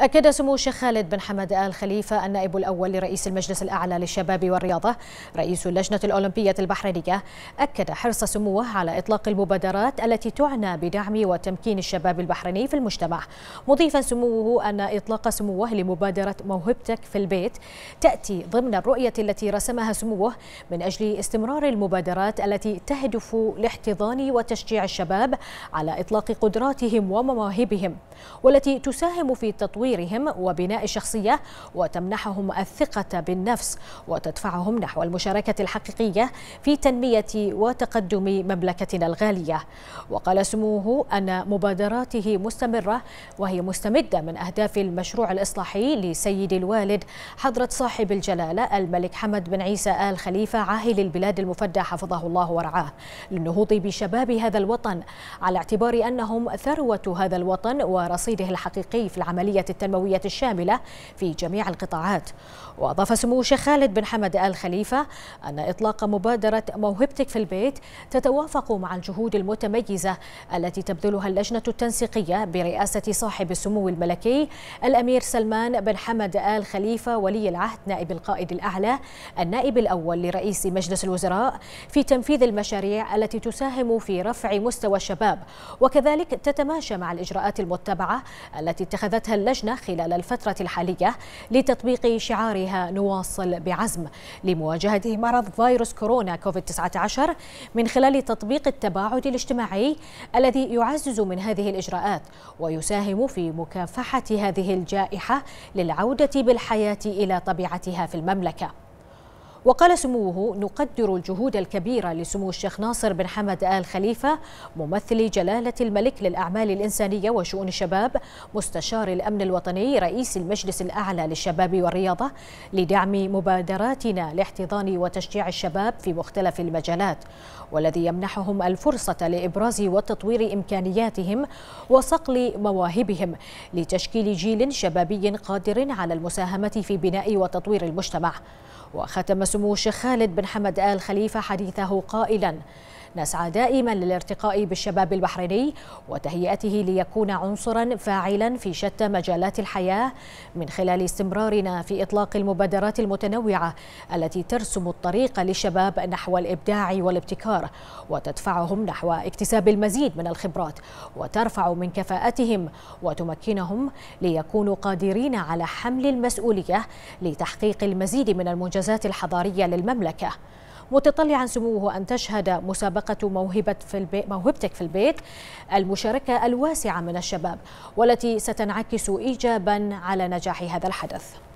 أكد سمو الشيخ خالد بن حمد آل خليفة النائب الأول لرئيس المجلس الأعلى للشباب والرياضة رئيس اللجنة الأولمبية البحرينية أكد حرص سموه على إطلاق المبادرات التي تعنى بدعم وتمكين الشباب البحريني في المجتمع مضيفا سموه أن إطلاق سموه لمبادرة موهبتك في البيت تأتي ضمن الرؤية التي رسمها سموه من أجل استمرار المبادرات التي تهدف لاحتضان وتشجيع الشباب على إطلاق قدراتهم ومواهبهم والتي تساهم في تطوير تطويرهم وبناء الشخصية وتمنحهم الثقة بالنفس وتدفعهم نحو المشاركة الحقيقية في تنمية وتقدم مملكتنا الغالية وقال سموه أن مبادراته مستمرة وهي مستمدة من أهداف المشروع الإصلاحي لسيد الوالد حضرة صاحب الجلالة الملك حمد بن عيسى آل خليفة عاهل البلاد المفدى حفظه الله ورعاه للنهوض بشباب هذا الوطن على اعتبار أنهم ثروة هذا الوطن ورصيده الحقيقي في العملية التنموية الشاملة في جميع القطاعات وأضاف سمو الشيخ خالد بن حمد آل خليفة أن إطلاق مبادرة موهبتك في البيت تتوافق مع الجهود المتميزة التي تبذلها اللجنة التنسيقية برئاسة صاحب السمو الملكي الأمير سلمان بن حمد آل خليفة ولي العهد نائب القائد الأعلى النائب الأول لرئيس مجلس الوزراء في تنفيذ المشاريع التي تساهم في رفع مستوى الشباب وكذلك تتماشى مع الإجراءات المتبعة التي اتخذتها اللجنة اللجنة خلال الفترة الحالية لتطبيق شعارها نواصل بعزم لمواجهة مرض فيروس كورونا كوفيد-19 من خلال تطبيق التباعد الاجتماعي الذي يعزز من هذه الإجراءات ويساهم في مكافحة هذه الجائحة للعودة بالحياة إلى طبيعتها في المملكة وقال سموه نقدر الجهود الكبيرة لسمو الشيخ ناصر بن حمد آل خليفة ممثل جلالة الملك للأعمال الإنسانية وشؤون الشباب مستشار الأمن الوطني رئيس المجلس الأعلى للشباب والرياضة لدعم مبادراتنا لاحتضان وتشجيع الشباب في مختلف المجالات والذي يمنحهم الفرصة لإبراز وتطوير إمكانياتهم وصقل مواهبهم لتشكيل جيل شبابي قادر على المساهمة في بناء وتطوير المجتمع وختم سمو الشيخ خالد بن حمد آل خليفة حديثه قائلا نسعى دائما للارتقاء بالشباب البحريني وتهيئته ليكون عنصرا فاعلا في شتى مجالات الحياة من خلال استمرارنا في إطلاق المبادرات المتنوعة التي ترسم الطريق للشباب نحو الإبداع والابتكار وتدفعهم نحو اكتساب المزيد من الخبرات وترفع من كفاءتهم وتمكنهم ليكونوا قادرين على حمل المسؤولية لتحقيق المزيد من المنجزات الحضارية للمملكة متطلعا سموه أن تشهد مسابقة موهبة في البيت موهبتك في البيت المشاركة الواسعة من الشباب والتي ستنعكس إيجابا على نجاح هذا الحدث